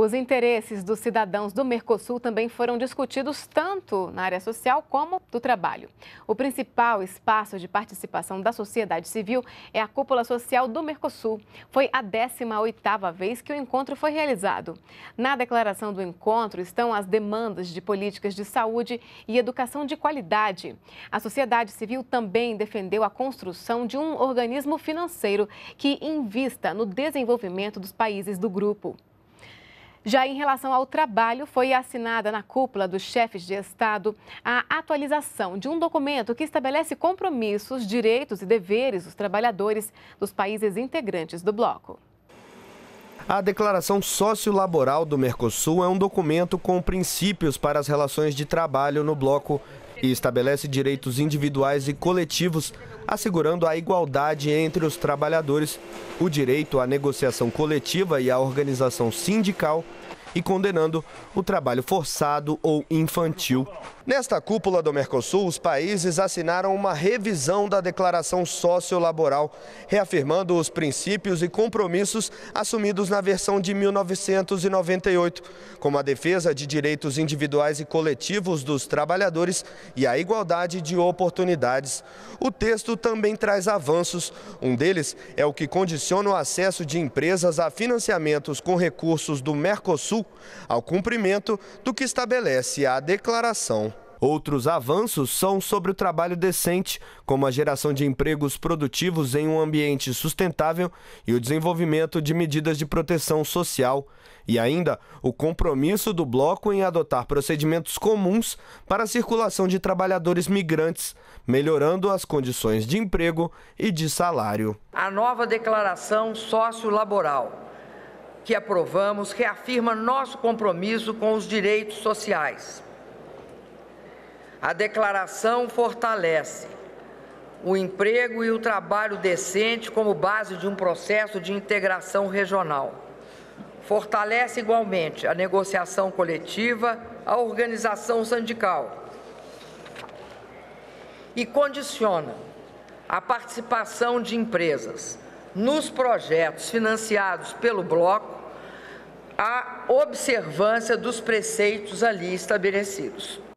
Os interesses dos cidadãos do Mercosul também foram discutidos tanto na área social como do trabalho. O principal espaço de participação da sociedade civil é a cúpula social do Mercosul. Foi a 18ª vez que o encontro foi realizado. Na declaração do encontro estão as demandas de políticas de saúde e educação de qualidade. A sociedade civil também defendeu a construção de um organismo financeiro que invista no desenvolvimento dos países do grupo. Já em relação ao trabalho, foi assinada na cúpula dos chefes de Estado a atualização de um documento que estabelece compromissos, direitos e deveres dos trabalhadores dos países integrantes do bloco. A Declaração Sociolaboral do Mercosul é um documento com princípios para as relações de trabalho no bloco e estabelece direitos individuais e coletivos, assegurando a igualdade entre os trabalhadores, o direito à negociação coletiva e à organização sindical e condenando o trabalho forçado ou infantil. Nesta cúpula do Mercosul, os países assinaram uma revisão da declaração sociolaboral, reafirmando os princípios e compromissos assumidos na versão de 1998, como a defesa de direitos individuais e coletivos dos trabalhadores e a igualdade de oportunidades. O texto também traz avanços. Um deles é o que condiciona o acesso de empresas a financiamentos com recursos do Mercosul ao cumprimento do que estabelece a declaração. Outros avanços são sobre o trabalho decente, como a geração de empregos produtivos em um ambiente sustentável e o desenvolvimento de medidas de proteção social, e ainda o compromisso do bloco em adotar procedimentos comuns para a circulação de trabalhadores migrantes, melhorando as condições de emprego e de salário. A nova declaração sociolaboral que aprovamos reafirma nosso compromisso com os direitos sociais a declaração fortalece o emprego e o trabalho decente como base de um processo de integração regional. Fortalece igualmente a negociação coletiva, a organização sindical e condiciona a participação de empresas nos projetos financiados pelo Bloco à observância dos preceitos ali estabelecidos.